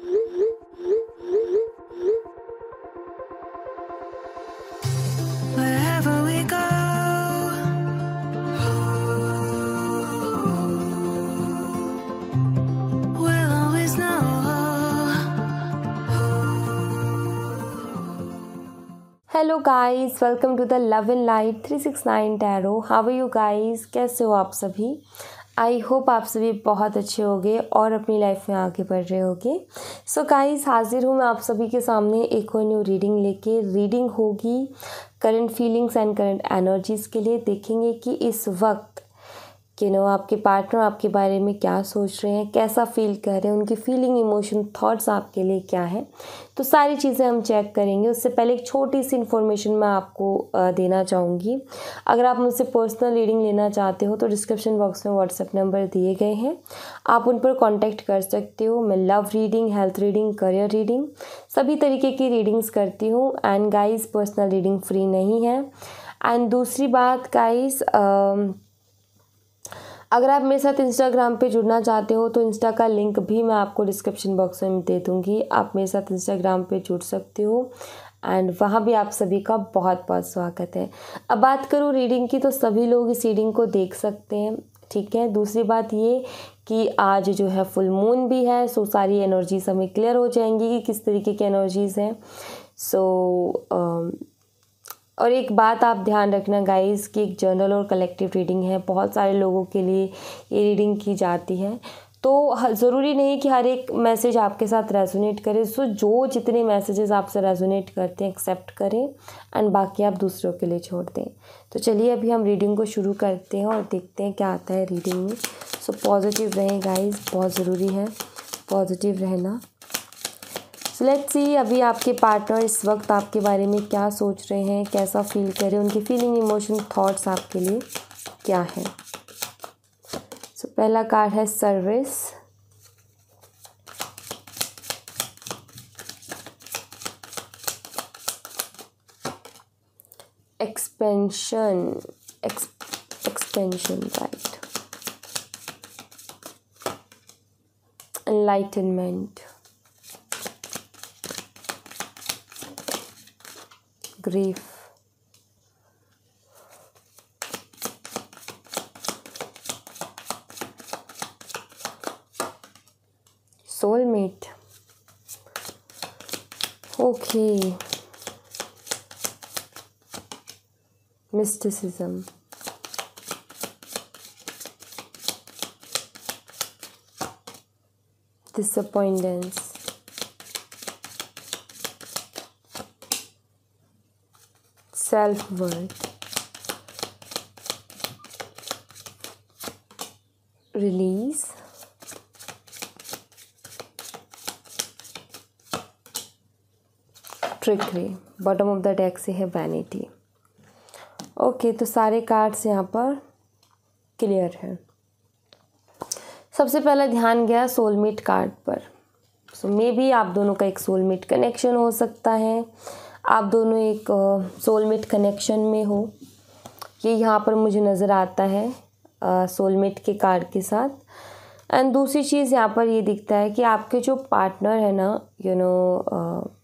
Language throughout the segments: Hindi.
Hello guys welcome to the love in light 369 tarot how are you guys कैसे हो आप सभी आई होप आप सभी बहुत अच्छे होंगे और अपनी लाइफ में आगे बढ़ रहे होंगे सो गाइस हाजिर हूँ मैं आप सभी के सामने एक और न्यू रीडिंग लेके रीडिंग होगी current feelings and current energies के लिए देखेंगे कि इस वक्त कि नो आपके पार्टनर आपके बारे में क्या सोच रहे हैं कैसा फील कर रहे हैं उनकी फीलिंग इमोशन थॉट्स आपके लिए क्या है तो सारी चीज़ें हम चेक करेंगे उससे पहले एक छोटी सी इन्फॉर्मेशन मैं आपको देना चाहूँगी अगर आप मुझसे पर्सनल रीडिंग लेना चाहते हो तो डिस्क्रिप्शन बॉक्स में व्हाट्सएप नंबर दिए गए हैं आप उन पर कॉन्टैक्ट कर सकते हो मैं love reading health reading career reading सभी तरीके की रीडिंग्स करती हूँ and guys personal reading free नहीं है एंड दूसरी बात गाइस अगर आप मेरे साथ इंस्टाग्राम पे जुड़ना चाहते हो तो इंस्टा का लिंक भी मैं आपको डिस्क्रिप्शन बॉक्स में दे दूँगी आप मेरे साथ इंस्टाग्राम पे जुड़ सकते हो एंड वहाँ भी आप सभी का बहुत बहुत स्वागत है अब बात करूँ रीडिंग की तो सभी लोग इस रीडिंग को देख सकते हैं ठीक है दूसरी बात ये कि आज जो है फुल मून भी है सो सारी एनर्जीज हमें क्लियर हो जाएंगी कि किस तरीके की एनर्जीज़ हैं सो so, और एक बात आप ध्यान रखना गाइस कि एक जर्नल और कलेक्टिव रीडिंग है बहुत सारे लोगों के लिए ये रीडिंग की जाती है तो ज़रूरी नहीं कि हर एक मैसेज आपके साथ रेजोनेट करे सो जो जितने मैसेजेस आपसे रेजोनेट करते हैं एक्सेप्ट करें एंड बाकी आप दूसरों के लिए छोड़ दें तो चलिए अभी हम रीडिंग को शुरू करते हैं और देखते हैं क्या आता है रीडिंग में सो पॉजिटिव रहें गाइज बहुत ज़रूरी है पॉजिटिव रहना लेट्स सी अभी आपके पार्टनर इस वक्त आपके बारे में क्या सोच रहे हैं कैसा फील कर रहे हैं उनकी फीलिंग इमोशन थॉट्स आपके लिए क्या है सो so, पहला कार्ड है service expansion expansion right enlightenment grief. Soulmate. Okay. Mysticism. Disappointments. Self worth release trickery bottom of the deck से है वैनिटी ओके तो सारे कार्ड्स यहाँ पर क्लियर है सबसे पहला ध्यान गया सोलमेट कार्ड पर सो मे बी आप दोनों का एक सोलमेट कनेक्शन हो सकता है आप दोनों एक सोलमेट कनेक्शन में हो ये यहाँ पर मुझे नज़र आता है सोलमेट के कार्ड के साथ एंड दूसरी चीज़ यहाँ पर ये दिखता है कि आपके जो पार्टनर है ना यू नो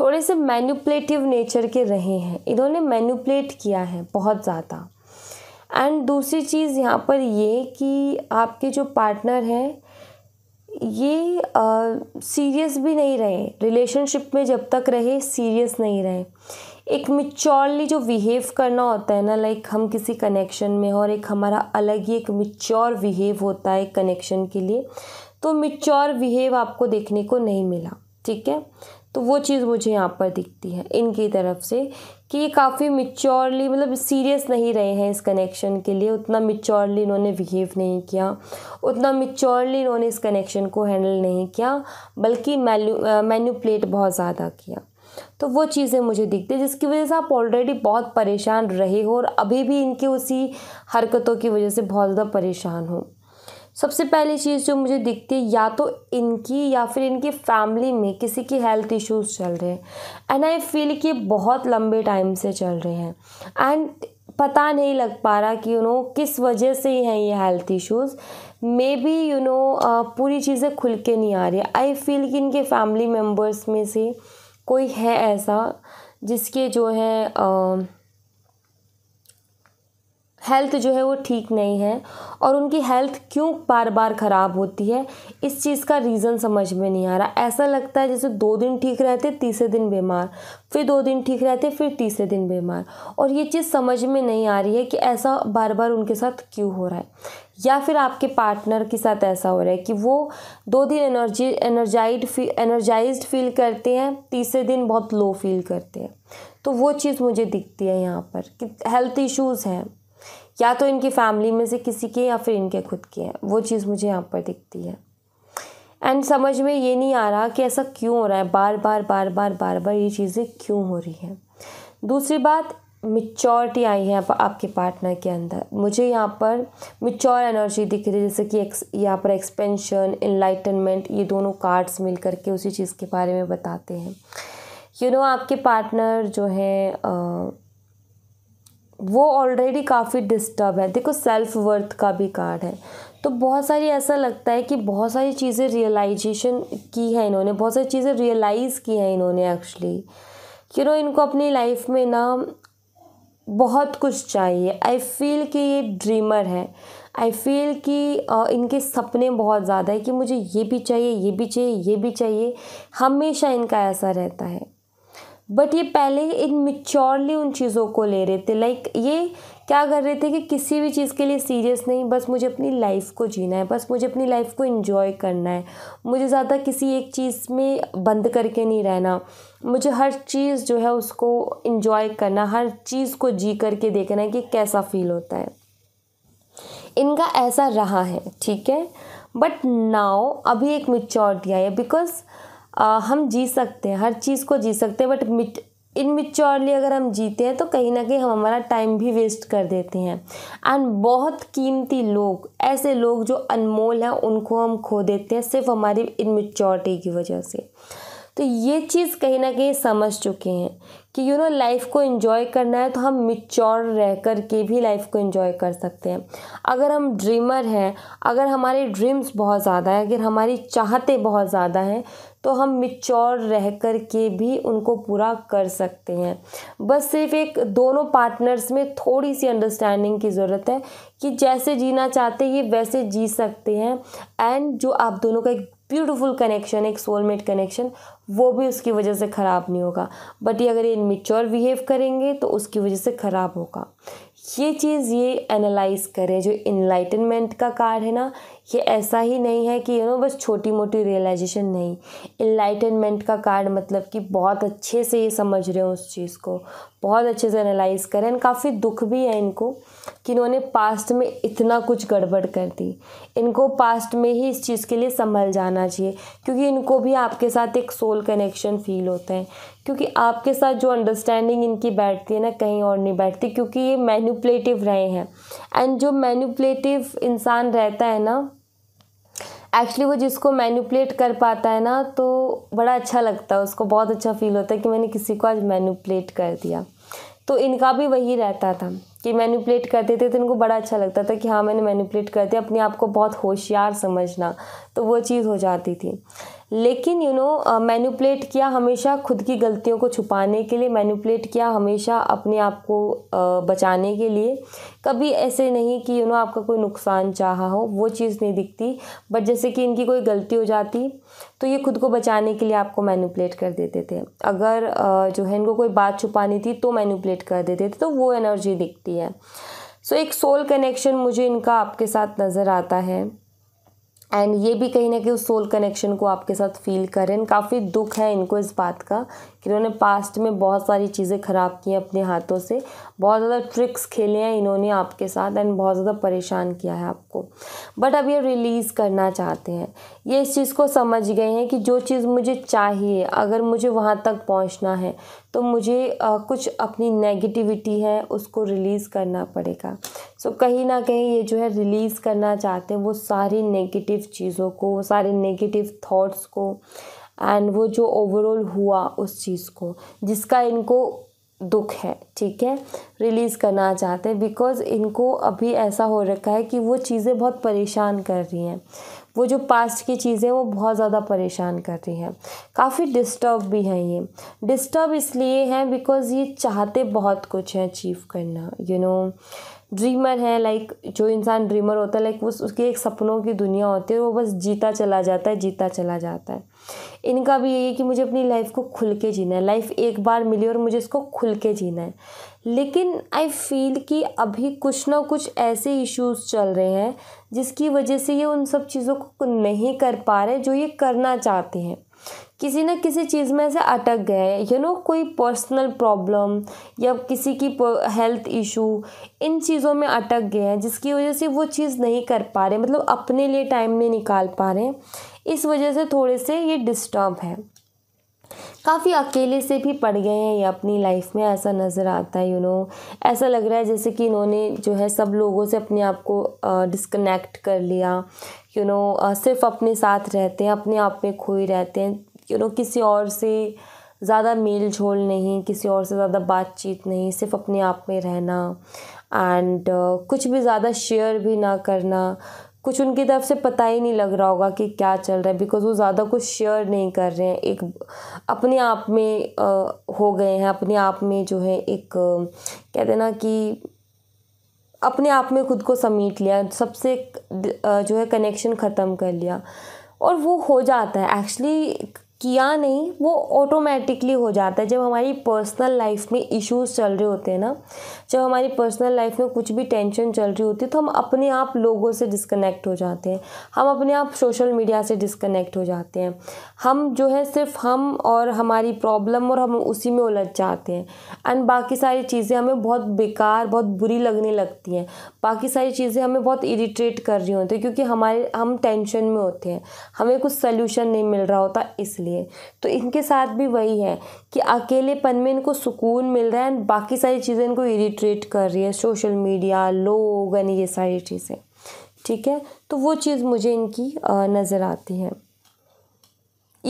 थोड़े से मैन्यूपलेटिव नेचर के रहे हैं इन्होंने मैन्युपलेट किया है बहुत ज़्यादा एंड दूसरी चीज़ यहाँ पर ये कि आपके जो पार्टनर हैं ये सीरियस भी नहीं रहे रिलेशनशिप में जब तक रहे सीरियस नहीं रहे एक मिच्योरली जो बिहेव करना होता है ना लाइक हम किसी कनेक्शन में और एक हमारा अलग ही एक मिच्योर बिहेव होता है कनेक्शन के लिए तो मिच्योर बिहेव आपको देखने को नहीं मिला ठीक है तो वो चीज़ मुझे यहाँ पर दिखती है इनकी तरफ से कि ये काफ़ी मिच्योरली मतलब सीरियस नहीं रहे हैं इस कनेक्शन के लिए उतना मिच्योरली इन्होंने बिहेव नहीं किया उतना मिच्योरली इन्होंने इस कनेक्शन को हैंडल नहीं किया बल्कि मैन्यू मैन्यूप्लेट बहुत ज़्यादा किया तो वो चीज़ें मुझे दिखती है जिसकी वजह से आप ऑलरेडी बहुत परेशान रहे हो और अभी भी इनके उसी हरकतों की वजह से बहुत ज़्यादा परेशान हो सबसे पहली चीज़ जो मुझे दिखती है या तो इनकी या फिर इनकी फैमिली में किसी की हेल्थ इश्यूज चल रहे हैं एंड आई फील कि बहुत लंबे टाइम से चल रहे हैं एंड पता नहीं लग पा रहा कि यू नो किस वजह से ही हैं ये health issues may be you know पूरी चीज़ें खुल के नहीं आ रही आई फील कि इनके फैमिली मेम्बर्स में से कोई है ऐसा जिसके जो है uh, हेल्थ जो है वो ठीक नहीं है और उनकी हेल्थ क्यों बार बार ख़राब होती है इस चीज़ का रीज़न समझ में नहीं आ रहा ऐसा लगता है जैसे दो दिन ठीक रहते तीसरे दिन बीमार फिर दो दिन ठीक रहते फिर तीसरे दिन बीमार और ये चीज़ समझ में नहीं आ रही है कि ऐसा बार बार उनके साथ क्यों हो रहा है या फिर आपके पार्टनर के साथ ऐसा हो रहा है कि वो दो दिन एनर्जी एनर्जाइड फी एनर्जाइज फील करते हैं तीसरे दिन बहुत लो फील करते हैं तो वो चीज़ मुझे दिखती है यहाँ पर कि हेल्थ इश्यूज़ हैं या तो इनकी फैमिली में से किसी के या फिर इनके खुद के हैं वो चीज़ मुझे यहाँ पर दिखती है एंड समझ में ये नहीं आ रहा कि ऐसा क्यों हो रहा है बार बार बार बार बार बार ये चीज़ें क्यों हो रही हैं दूसरी बात मिच्योरिटी आई है आपके पार्टनर के अंदर मुझे यहाँ पर मिच्योर एनर्जी दिख रही है जैसे कि एक्स यहाँ पर एक्सपेंशन इन्लाइटनमेंट ये दोनों कार्ड्स मिल करके उसी चीज़ के बारे में बताते हैं यू you नो know, आपके पार्टनर जो हैं वो ऑलरेडी काफ़ी डिस्टर्ब है देखो सेल्फ वर्थ का भी कार्ड है तो बहुत सारी ऐसा लगता है कि बहुत सारी चीज़ें रियलाइजेशन की है इन्होंने बहुत सारी चीज़ें रियलाइज़ की हैं इन्होंने एक्चुअली कि नो इनको अपनी लाइफ में ना बहुत कुछ चाहिए आई फील कि ये ड्रीमर है आई फील कि इनके सपने बहुत ज़्यादा है कि मुझे ये भी चाहिए ये भी चाहिए ये भी चाहिए हमेशा इनका ऐसा रहता है बट ये पहले एक मिच्योरली उन चीज़ों को ले रहे थे लाइक ये क्या कर रहे थे कि किसी भी चीज़ के लिए सीरियस नहीं बस मुझे अपनी लाइफ को जीना है बस मुझे अपनी लाइफ को इन्जॉय करना है मुझे ज़्यादा किसी एक चीज़ में बंद करके नहीं रहना मुझे हर चीज़ जो है उसको इन्जॉय करना हर चीज़ को जी करके देखना है कि कैसा फील होता है इनका ऐसा रहा है ठीक है बट नाव अभी एक मिच्योरिटी आई है बिकॉज़ आ, हम जी सकते हैं हर चीज़ को जी सकते हैं बट मिट इनमिच्योरली अगर हम जीते हैं तो कहीं ना कहीं हम हमारा टाइम भी वेस्ट कर देते हैं एंड बहुत कीमती लोग ऐसे लोग जो अनमोल हैं उनको हम खो देते हैं सिर्फ हमारी इनमेच्योरिटी की वजह से तो ये चीज़ कहीं ना कहीं समझ चुके हैं कि यू नो लाइफ को इन्जॉय करना है तो हम मिच्योर रह कर के भी लाइफ को इन्जॉय कर सकते हैं अगर हम ड्रीमर हैं अगर हमारे ड्रीम्स बहुत ज़्यादा हैं अगर हमारी चाहते बहुत ज़्यादा हैं तो हम मिच्योर रह कर के भी उनको पूरा कर सकते हैं बस सिर्फ एक दोनों पार्टनर्स में थोड़ी सी अंडरस्टैंडिंग की ज़रूरत है कि जैसे जीना चाहते हैं ये वैसे जी सकते हैं एंड जो आप दोनों का एक ब्यूटीफुल कनेक्शन एक सोलमेट कनेक्शन वो भी उसकी वजह से ख़राब नहीं होगा बट ये अगर ये मिच्योर बिहेव करेंगे तो उसकी वजह से ख़राब होगा ये चीज़ ये एनालाइज करें जो इनलाइटनमेंट का कार्ड है ना ये ऐसा ही नहीं है कि यू नो बस छोटी मोटी रियलाइजेशन नहीं इलाइटनमेंट का कार्ड मतलब कि बहुत अच्छे से ये समझ रहे हो उस चीज़ को बहुत अच्छे से एनालाइज करें एंड काफ़ी दुख भी है इनको कि इन्होंने पास्ट में इतना कुछ गड़बड़ कर दी इनको पास्ट में ही इस चीज़ के लिए संभल जाना चाहिए क्योंकि इनको भी आपके साथ एक सोल कनेक्शन फील होता है क्योंकि आपके साथ जो अंडरस्टैंडिंग इनकी बैठती है ना कहीं और नहीं बैठती क्योंकि ये मैन्यूपलेटिव रहे हैं एंड जो मैन्यूपलेटिव इंसान रहता है ना एक्चुअली वो जिसको मैनिपुलेट कर पाता है ना तो बड़ा अच्छा लगता है उसको बहुत अच्छा फील होता है कि मैंने किसी को आज मैनिपुलेट कर दिया तो इनका भी वही रहता था कि मैनिपुलेट करते थे तो इनको बड़ा अच्छा लगता था कि हाँ मैंने मैनिपुलेट कर दिया अपने आप को बहुत होशियार समझना तो वो चीज़ हो जाती थी लेकिन यू नो मैनुपलेट किया हमेशा खुद की गलतियों को छुपाने के लिए मैनुपलेट किया हमेशा अपने आप को बचाने के लिए कभी ऐसे नहीं कि यू नो आपका कोई नुकसान चाहा हो वो चीज़ नहीं दिखती बट जैसे कि इनकी कोई गलती हो जाती तो ये खुद को बचाने के लिए आपको मैनुपलेट कर देते थे अगर जो है इनको कोई बात छुपानी थी तो मैनुपलेट कर देते थे तो वो एनर्जी दिखती है सो so, एक सोल कनेक्शन मुझे इनका आपके साथ नज़र आता है एंड ये भी कहीं ना कहीं उस सोल कनेक्शन को आपके साथ फील करें काफ़ी दुख है इनको इस बात का कि इन्होंने पास्ट में बहुत सारी चीज़ें ख़राब की हैं अपने हाथों से बहुत ज़्यादा ट्रिक्स खेले हैं इन्होंने आपके साथ एंड बहुत ज़्यादा परेशान किया है आपको बट अब ये रिलीज़ करना चाहते हैं ये इस चीज़ को समझ गए हैं कि जो चीज़ मुझे चाहिए अगर मुझे वहाँ तक पहुँचना है तो मुझे आ, कुछ अपनी नेगेटिविटी है उसको रिलीज़ करना पड़ेगा सो so, कहीं ना कहीं ये जो है रिलीज़ करना चाहते हैं वो सारी नेगेटिव चीज़ों को सारे नेगेटिव थॉट्स को एंड वो जो ओवरऑल हुआ उस चीज़ को जिसका इनको दुख है ठीक है रिलीज़ करना चाहते हैं बिकॉज़ इनको अभी ऐसा हो रखा है कि वो चीज़ें बहुत परेशान कर रही हैं वो जो पास्ट की चीज़ें वो बहुत ज़्यादा परेशान कर रही हैं काफ़ी डिस्टर्ब भी हैं ये डिस्टर्ब इसलिए हैं बिकॉज़ ये चाहते बहुत कुछ हैं अचीव करना you you know know, dreamer है लाइक जो इंसान ड्रीमर होता है लाइक उस उसकी एक सपनों की दुनिया होती है वो बस जीता चला जाता है जीता चला जाता है इनका भी यही है कि मुझे अपनी लाइफ को खुल के जीना है लाइफ एक बार मिली और मुझे इसको खुल के जीना है लेकिन आई फील कि अभी कुछ ना कुछ ऐसे इश्यूज चल रहे हैं जिसकी वजह से ये उन सब चीज़ों को नहीं कर पा रहे जो ये करना चाहते हैं किसी न किसी चीज़ में से अटक गए यू नो कोई पर्सनल प्रॉब्लम या किसी की हेल्थ इशू इन चीज़ों में अटक गए हैं जिसकी वजह से वो चीज़ नहीं कर पा रहे मतलब अपने लिए टाइम नहीं निकाल पा रहे इस वजह से थोड़े से ये डिस्टर्ब है काफ़ी अकेले से भी पड़ गए हैं ये अपनी लाइफ में ऐसा नज़र आता है यू you नो know. ऐसा लग रहा है जैसे कि इन्होंने जो है सब लोगों से अपने आप को डिस्कनेक्ट कर लिया यू you नो know, सिर्फ अपने साथ रहते हैं अपने आप में खोए रहते हैं यू नो किसी और से ज़्यादा मेल झोल नहीं किसी और से ज़्यादा बातचीत नहीं सिर्फ अपने आप में रहना एंड uh, कुछ भी ज़्यादा शेयर भी ना करना कुछ उनकी तरफ से पता ही नहीं लग रहा होगा कि क्या चल रहा है बिकॉज वो ज़्यादा कुछ शेयर नहीं कर रहे हैं एक अपने आप में uh, हो गए हैं अपने आप में जो है एक uh, कहते ना कि अपने आप में खुद को समेट लिया सबसे जो है कनेक्शन ख़त्म कर लिया और वो हो जाता है एक्चुअली किया नहीं वो ऑटोमेटिकली हो जाता है जब हमारी पर्सनल लाइफ में इश्यूज चल रहे होते हैं ना जब हमारी पर्सनल लाइफ में कुछ भी टेंशन चल रही होती है तो हम अपने आप लोगों से डिस्कनेक्ट हो जाते हैं हम अपने आप सोशल मीडिया से डिस्कनेक्ट हो जाते हैं हम जो है सिर्फ हम और हमारी प्रॉब्लम और हम उसी में उलझ जाते हैं एंड बाकी सारी चीज़ें हमें बहुत बेकार बहुत बुरी लगने लगती हैं बाकी सारी चीज़ें हमें बहुत इरीटेट कर रही होती हैं क्योंकि हमारे हम टेंशन में होते हैं हमें कुछ सल्यूशन नहीं मिल रहा होता इसलिए लिए तो इनके साथ भी वही है कि अकेलेपन में इनको सुकून मिल रहा है एंड बाकी सारी चीज़ें इनको इरीट्रेट कर रही है सोशल मीडिया लोग यानी ये सारी चीज़ें ठीक है तो वो चीज़ मुझे इनकी नज़र आती है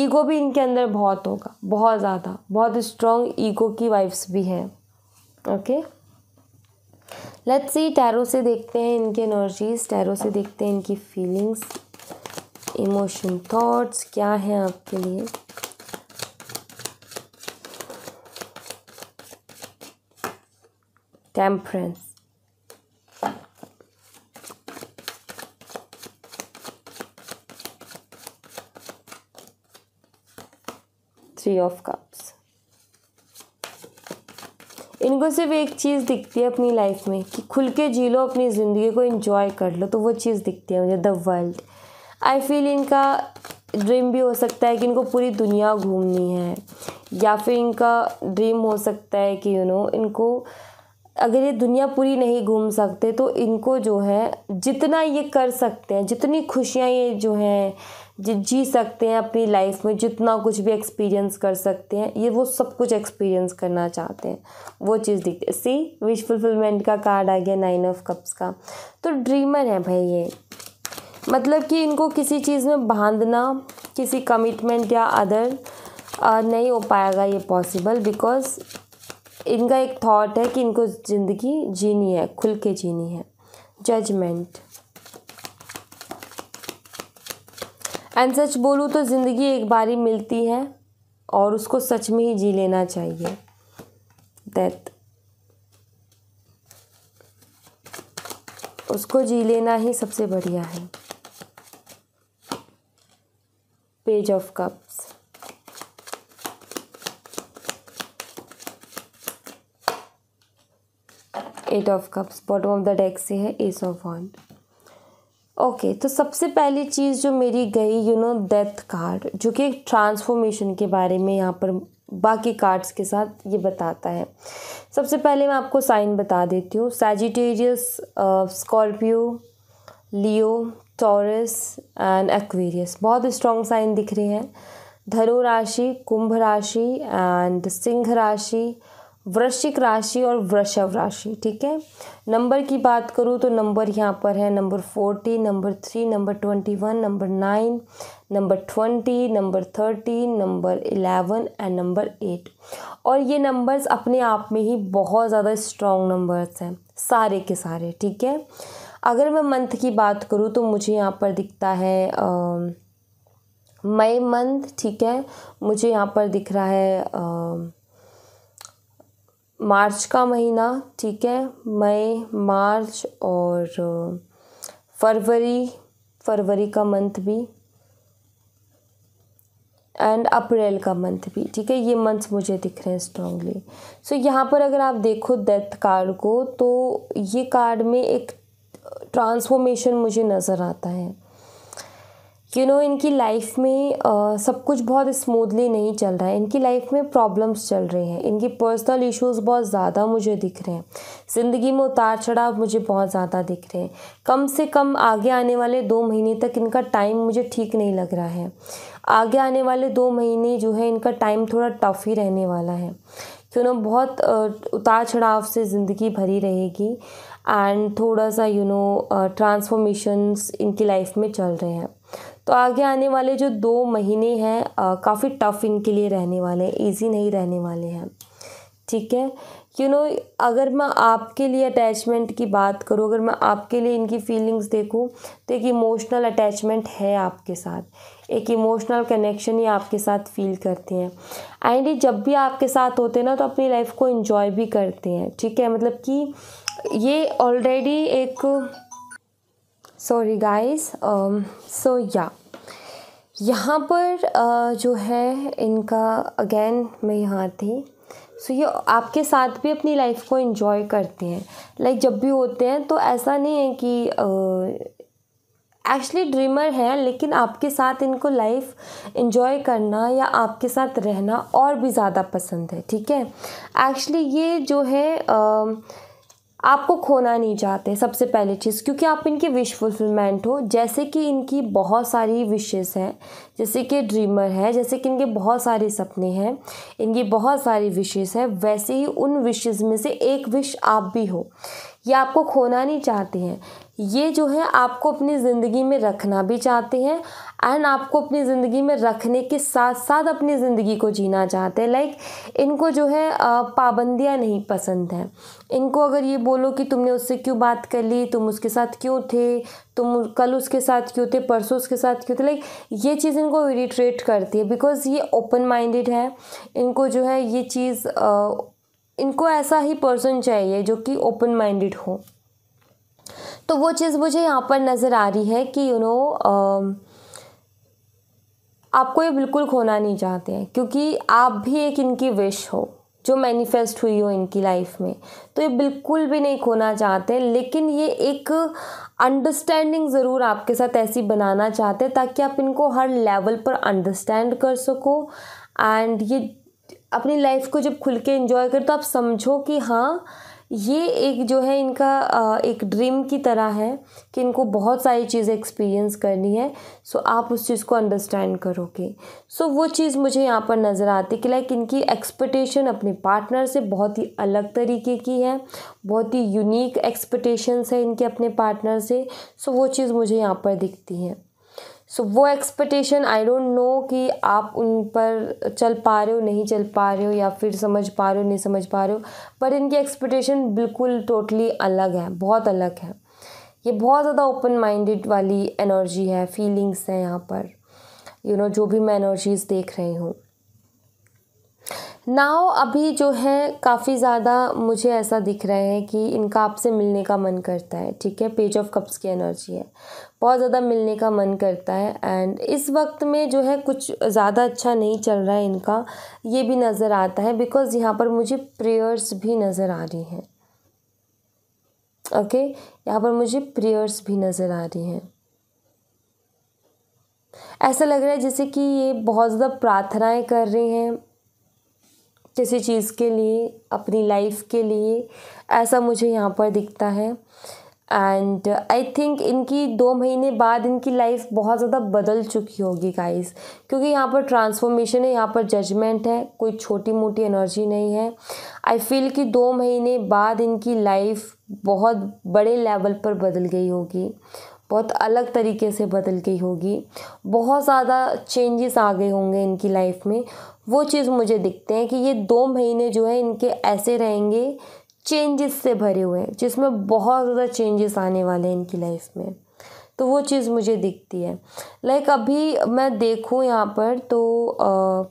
ईगो भी इनके अंदर बहुत होगा बहुत ज़्यादा बहुत स्ट्रॉन्ग ईगो की वाइफ्स भी हैं ओके लेट्स सी टैरो से देखते हैं इनके एनर्जीज टैरो से देखते हैं इनकी फीलिंग्स इमोशन थॉट्स क्या हैं आपके लिए टेम्परेंस थ्री ऑफ कप्स इनको सिर्फ एक चीज़ दिखती है अपनी लाइफ में कि खुल के जी लो अपनी ज़िंदगी को एंजॉय कर लो तो वो चीज़ दिखती है मुझे द वर्ल्ड आई फील इनका ड्रीम भी हो सकता है कि इनको पूरी दुनिया घूमनी है या फिर इनका ड्रीम हो सकता है कि यू नो इनको अगर ये दुनिया पूरी नहीं घूम सकते तो इनको जो है जितना ये कर सकते हैं जितनी खुशियाँ ये जो हैं जी सकते हैं अपनी लाइफ में जितना कुछ भी एक्सपीरियंस कर सकते हैं ये वो सब कुछ एक्सपीरियंस करना चाहते हैं वो चीज़ दिखती है सी विश फुलफिलमेंट का कार्ड आ गया नाइन ऑफ कप्स का तो ड्रीमर है भाई ये मतलब कि इनको किसी चीज़ में बांधना किसी कमिटमेंट या अदर नहीं हो पाएगा ये पॉसिबल बिकॉज इनका एक थॉट है कि इनको ज़िंदगी जीनी है खुल के जीनी है जजमेंट एंड सच बोलूँ तो ज़िंदगी एक बारी मिलती है और उसको सच में ही जी लेना चाहिए डेथ उसको जी लेना ही सबसे बढ़िया है page of cups eight of cups bottom of the deck से है एस ऑफ वन ओके तो सबसे पहली चीज़ जो मेरी गई यू नो डेथ कार्ड जो कि एक ट्रांसफॉर्मेशन के बारे में यहाँ पर बाकी कार्ड्स के साथ ये बताता है सबसे पहले मैं आपको साइन बता देती हूँ Sagittarius Scorpio uh, Leo Taurus and Aquarius बहुत स्ट्रॉन्ग साइन दिख रहे हैं धनु राशि कुंभ राशि एंड सिंह राशि वृश्चिक राशि और वृषभ राशि ठीक है नंबर की बात करूँ तो नंबर यहाँ पर है number forty number three number twenty one number nine number twenty number thirteen number eleven and number eight और ये नंबर्स अपने आप में ही बहुत ज़्यादा स्ट्रॉन्ग नंबर्स हैं सारे के सारे ठीक है अगर मैं मंथ की बात करूँ तो मुझे यहाँ पर दिखता है मई मंथ ठीक है मुझे यहाँ पर दिख रहा है आ, मार्च का महीना ठीक है मई मार्च और फरवरी फरवरी का मंथ भी एंड अप्रैल का मंथ भी ठीक है ये मंथ मुझे दिख रहे हैं स्ट्रांगली सो so, यहाँ पर अगर आप देखो डेथ कार्ड को तो ये कार्ड में एक ट्रांसफॉर्मेशन मुझे नज़र आता है यू you नो know, इनकी लाइफ में आ, सब कुछ बहुत स्मूथली नहीं चल रहा है इनकी लाइफ में प्रॉब्लम्स चल रही हैं इनकी पर्सनल इश्यूज बहुत ज़्यादा मुझे दिख रहे हैं ज़िंदगी में उतार चढ़ाव मुझे बहुत ज़्यादा दिख रहे हैं कम से कम आगे आने वाले दो महीने तक इनका टाइम मुझे ठीक नहीं लग रहा है आगे आने वाले दो महीने जो है इनका टाइम थोड़ा टफ ही रहने वाला है क्यों ना बहुत उतार चढ़ाव से ज़िंदगी भरी रहेगी एंड थोड़ा सा यू नो ट्रांसफॉर्मेशंस इनकी लाइफ में चल रहे हैं तो आगे आने वाले जो दो महीने हैं uh, काफ़ी टफ इनके लिए रहने वाले हैं ईजी नहीं रहने वाले हैं ठीक है यू you नो know, अगर मैं आपके लिए अटैचमेंट की बात करूँ अगर मैं आपके लिए इनकी फीलिंग्स देखूँ तो एक इमोशनल अटैचमेंट है आपके साथ एक इमोशनल कनेक्शन ही आपके साथ फील करते हैं एंड ये जब भी आपके साथ होते हैं ना तो अपनी लाइफ को इन्जॉय भी करते हैं ठीक है मतलब कि ये ऑलरेडी एक सॉरी गाइस सो या यहाँ पर uh, जो है इनका अगेन मैं यहाँ थी सो so, ये आपके साथ भी अपनी लाइफ को इन्जॉय करते हैं लाइक like, जब भी होते हैं तो ऐसा नहीं है कि एक्चुअली uh, ड्रीमर है लेकिन आपके साथ इनको लाइफ इन्जॉय करना या आपके साथ रहना और भी ज़्यादा पसंद है ठीक है एक्चुअली ये जो है uh, आपको खोना नहीं चाहते सबसे पहले चीज़ क्योंकि आप इनकी विश फुलफिलमेंट हो जैसे कि इनकी बहुत सारी विशेज़ हैं जैसे कि ड्रीमर है जैसे कि इनके बहुत सारे सपने हैं इनकी बहुत सारी विशेज़ हैं वैसे ही उन विशेज़ में से एक विश आप भी हो ये आपको खोना नहीं चाहते हैं ये जो है आपको अपनी ज़िंदगी में रखना भी चाहते हैं एंड आपको अपनी ज़िंदगी में रखने के साथ साथ अपनी ज़िंदगी को जीना चाहते हैं लाइक इनको जो है पाबंदियाँ नहीं पसंद हैं इनको अगर ये बोलो कि तुमने उससे क्यों बात कर ली तुम उसके साथ क्यों थे तुम कल उसके साथ क्यों थे परसों उसके साथ क्यों थे लाइक ये चीज़ इनको इरीट्रेट करती है बिकॉज़ ये ओपन माइंडेड है इनको जो है ये चीज़ इनको ऐसा ही पर्सन चाहिए जो कि ओपन माइंडेड हो तो वो चीज़ मुझे यहाँ पर नज़र आ रही है कि यू नो um, आपको ये बिल्कुल खोना नहीं चाहते हैं क्योंकि आप भी एक इनकी विश हो जो मैनिफेस्ट हुई हो इनकी लाइफ में तो ये बिल्कुल भी नहीं खोना चाहते लेकिन ये एक अंडरस्टैंडिंग ज़रूर आपके साथ ऐसी बनाना चाहते हैं ताकि आप इनको हर लेवल पर अंडरस्टैंड कर सको एंड ये अपनी लाइफ को जब खुल के इन्जॉय कर तो आप समझो कि हाँ ये एक जो है इनका एक ड्रीम की तरह है कि इनको बहुत सारी चीज़ें एक्सपीरियंस करनी है सो आप उस चीज़ को अंडरस्टैंड करोगे सो वो चीज़ मुझे यहाँ पर नज़र आती कि लाइक इनकी एक्सपेक्टेशन अपने पार्टनर से बहुत ही अलग तरीके की है बहुत ही यूनिक एक्सपेक्टेशंस है इनके अपने पार्टनर से सो वो चीज़ मुझे यहाँ पर दिखती हैं सो so, वो एक्सपेक्टेशन आई डोंट नो कि आप उन पर चल पा रहे हो नहीं चल पा रहे हो या फिर समझ पा रहे हो नहीं समझ पा रहे हो पर इनकी एक्सपेक्टेशन बिल्कुल टोटली अलग है बहुत अलग है ये बहुत ज़्यादा ओपन माइंडेड वाली एनर्जी है फीलिंग्स हैं यहाँ पर यू you नो know, जो भी मैं एनर्जीज़ देख रही हूँ नाव अभी जो है काफ़ी ज़्यादा मुझे ऐसा दिख रहा है कि इनका आपसे मिलने का मन करता है ठीक है पेज ऑफ कप्स की एनर्जी है बहुत ज़्यादा मिलने का मन करता है एंड इस वक्त में जो है कुछ ज़्यादा अच्छा नहीं चल रहा है इनका ये भी नज़र आता है बिकॉज़ यहाँ पर मुझे प्रेयर्स भी नज़र आ रही हैं ओके okay? यहाँ पर मुझे प्रेयर्स भी नज़र आ रही हैं ऐसा लग रहा है जैसे कि ये बहुत ज़्यादा प्रार्थनाएं कर रहे हैं किसी चीज़ के लिए अपनी लाइफ के लिए ऐसा मुझे यहाँ पर दिखता है एंड आई थिंक इनकी दो महीने बाद इनकी लाइफ बहुत ज़्यादा बदल चुकी होगी गाइस क्योंकि यहाँ पर ट्रांसफॉर्मेशन है यहाँ पर जजमेंट है कोई छोटी मोटी एनर्जी नहीं है आई फील कि दो महीने बाद इनकी लाइफ बहुत बड़े लेवल पर बदल गई होगी बहुत अलग तरीके से बदल गई होगी बहुत ज़्यादा चेंजेस आ गए होंगे इनकी लाइफ में वो चीज़ मुझे दिखते हैं कि ये दो महीने जो है इनके ऐसे रहेंगे चेंजेस से भरे हुए हैं जिसमें बहुत ज़्यादा चेंजेस आने वाले हैं इनकी लाइफ में तो वो चीज़ मुझे दिखती है लाइक अभी मैं देखूँ यहाँ पर तो आ,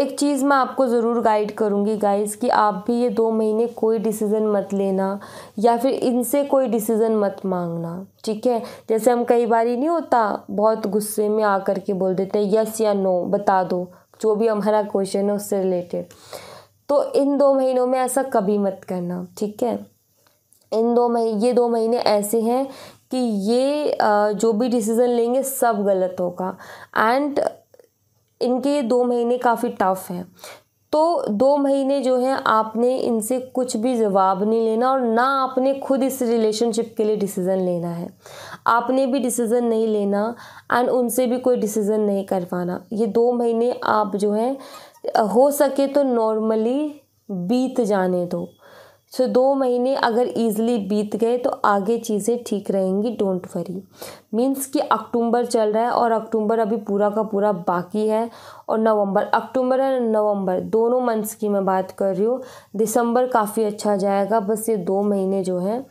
एक चीज़ मैं आपको ज़रूर गाइड करूँगी गाइस कि आप भी ये दो महीने कोई डिसीज़न मत लेना या फिर इनसे कोई डिसीज़न मत मांगना ठीक है जैसे हम कई बार ही नहीं होता बहुत गुस्से में आकर के बोल देते हैं यस या नो बता दो जो भी हमारा क्वेश्चन है उससे रिलेटेड तो इन दो महीनों में ऐसा कभी मत करना ठीक है इन दो महीने ये दो महीने ऐसे हैं कि ये जो भी डिसीज़न लेंगे सब गलत होगा एंड इनके ये दो महीने काफ़ी टफ हैं तो दो महीने जो है आपने इनसे कुछ भी जवाब नहीं लेना और ना आपने खुद इस रिलेशनशिप के लिए डिसीज़न लेना है आपने भी डिसीज़न नहीं लेना एंड उनसे भी कोई डिसीज़न नहीं करवाना ये दो महीने आप जो है हो सके तो नॉर्मली बीत जाने दो सो so, दो महीने अगर ईजिली बीत गए तो आगे चीज़ें ठीक रहेंगी डोंट वरी मीन्स कि अक्टूबर चल रहा है और अक्टूबर अभी पूरा का पूरा बाकी है और नवंबर अक्टूबर और नवंबर दोनों मंथ्स की मैं बात कर रही हूँ दिसंबर काफ़ी अच्छा जाएगा बस ये दो महीने जो हैं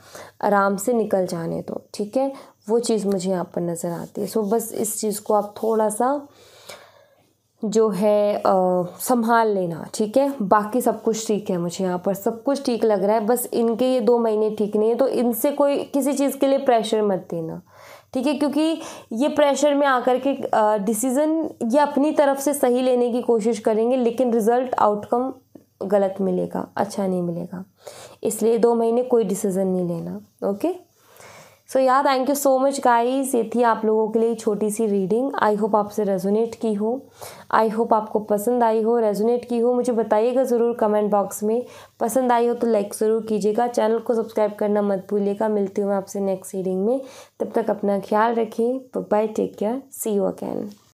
आराम से निकल जाने दो ठीक है वो चीज़ मुझे यहाँ पर नज़र आती है सो बस इस चीज़ को आप थोड़ा सा जो है संभाल लेना ठीक है बाकी सब कुछ ठीक है मुझे यहाँ पर सब कुछ ठीक लग रहा है बस इनके ये दो महीने ठीक नहीं है तो इनसे कोई किसी चीज़ के लिए प्रेशर मत देना ठीक है क्योंकि ये प्रेशर में आकर के डिसीज़न ये अपनी तरफ से सही लेने की कोशिश करेंगे लेकिन रिज़ल्ट आउटकम गलत मिलेगा अच्छा नहीं मिलेगा इसलिए दो महीने कोई डिसीज़न नहीं लेना ओके सो या thank you so much guys ये थी आप लोगों के लिए छोटी सी रीडिंग आई होप आपसे रेजोनेट की हो आई होप आपको पसंद आई हो रेजोनेट की हो मुझे बताइएगा ज़रूर कमेंट बॉक्स में पसंद आई हो तो लाइक ज़रूर कीजिएगा चैनल को सब्सक्राइब करना मत भूलिएगा मिलती हूँ आपसे नेक्स्ट रीडिंग में तब तक अपना ख्याल रखिए bye take care see you again